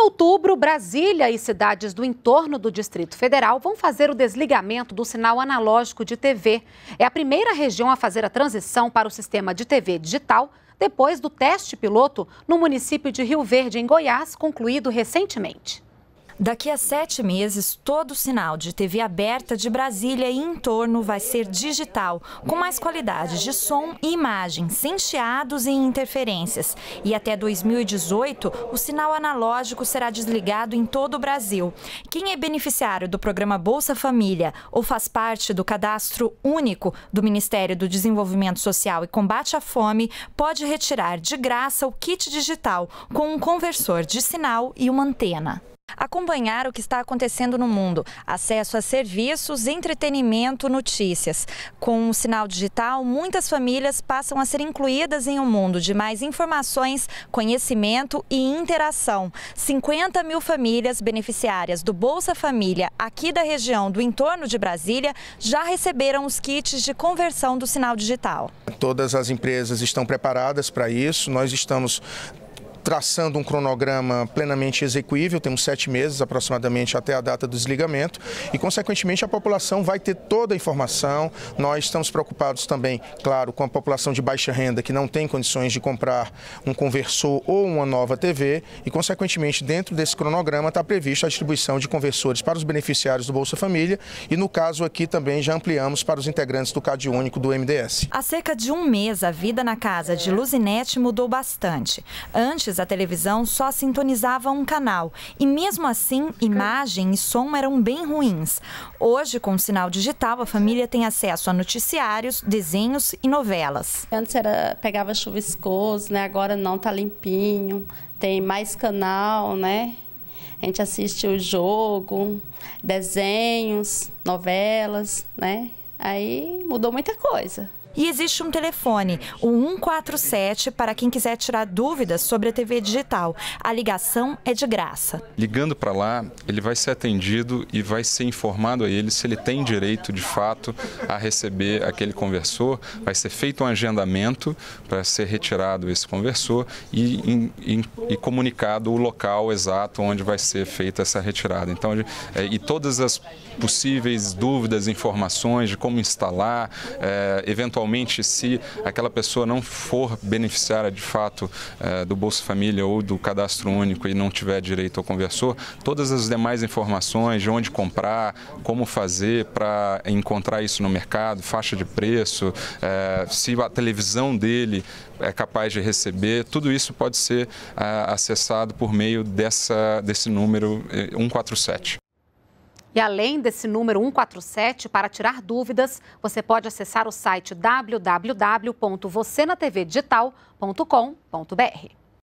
Em outubro, Brasília e cidades do entorno do Distrito Federal vão fazer o desligamento do sinal analógico de TV. É a primeira região a fazer a transição para o sistema de TV digital depois do teste piloto no município de Rio Verde, em Goiás, concluído recentemente. Daqui a sete meses, todo sinal de TV aberta de Brasília e em torno vai ser digital, com mais qualidade de som e imagem, sem chiados e interferências. E até 2018, o sinal analógico será desligado em todo o Brasil. Quem é beneficiário do programa Bolsa Família ou faz parte do cadastro único do Ministério do Desenvolvimento Social e Combate à Fome pode retirar de graça o kit digital com um conversor de sinal e uma antena. Acompanhar o que está acontecendo no mundo, acesso a serviços, entretenimento, notícias. Com o sinal digital, muitas famílias passam a ser incluídas em um mundo de mais informações, conhecimento e interação. 50 mil famílias beneficiárias do Bolsa Família aqui da região do entorno de Brasília já receberam os kits de conversão do sinal digital. Todas as empresas estão preparadas para isso, nós estamos traçando um cronograma plenamente execuível, temos sete meses aproximadamente até a data do desligamento e, consequentemente, a população vai ter toda a informação. Nós estamos preocupados também, claro, com a população de baixa renda que não tem condições de comprar um conversor ou uma nova TV e, consequentemente, dentro desse cronograma está prevista a distribuição de conversores para os beneficiários do Bolsa Família e, no caso aqui, também já ampliamos para os integrantes do Cade Único do MDS. Há cerca de um mês, a vida na casa de Luzinete mudou bastante. Antes Antes, a televisão só sintonizava um canal e, mesmo assim, imagem e som eram bem ruins. Hoje, com o sinal digital, a família tem acesso a noticiários, desenhos e novelas. Antes era pegava chuviscoso, né? Agora não, tá limpinho. Tem mais canal, né? A gente assiste o jogo, desenhos, novelas, né? Aí mudou muita coisa. E existe um telefone, o 147, para quem quiser tirar dúvidas sobre a TV digital. A ligação é de graça. Ligando para lá, ele vai ser atendido e vai ser informado a ele se ele tem direito, de fato, a receber aquele conversor. Vai ser feito um agendamento para ser retirado esse conversor e, e, e, comunicado o local exato onde vai ser feita essa retirada. Então, é, e todas as possíveis dúvidas, informações de como instalar, é, eventualmente eventualmente, se aquela pessoa não for beneficiária de fato eh, do Bolsa Família ou do Cadastro Único e não tiver direito ao conversor, todas as demais informações de onde comprar, como fazer para encontrar isso no mercado, faixa de preço, eh, se a televisão dele é capaz de receber, tudo isso pode ser eh, acessado por meio dessa, desse número 147. E além desse número 147, para tirar dúvidas, você pode acessar o site www.vocenatvdigital.com.br.